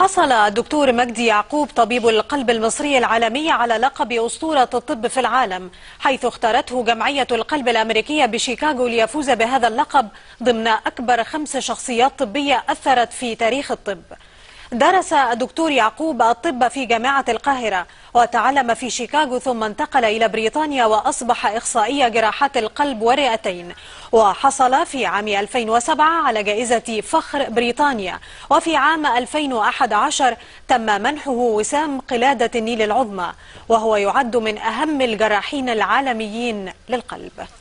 حصل الدكتور مجدي يعقوب طبيب القلب المصري العالمي على لقب أسطورة الطب في العالم حيث اختارته جمعية القلب الأمريكية بشيكاغو ليفوز بهذا اللقب ضمن أكبر خمس شخصيات طبية أثرت في تاريخ الطب درس الدكتور يعقوب الطب في جامعة القاهرة وتعلم في شيكاغو ثم انتقل إلى بريطانيا وأصبح إخصائي جراحات القلب والرئتين وحصل في عام 2007 على جائزة فخر بريطانيا وفي عام 2011 تم منحه وسام قلادة النيل العظمى وهو يعد من أهم الجراحين العالميين للقلب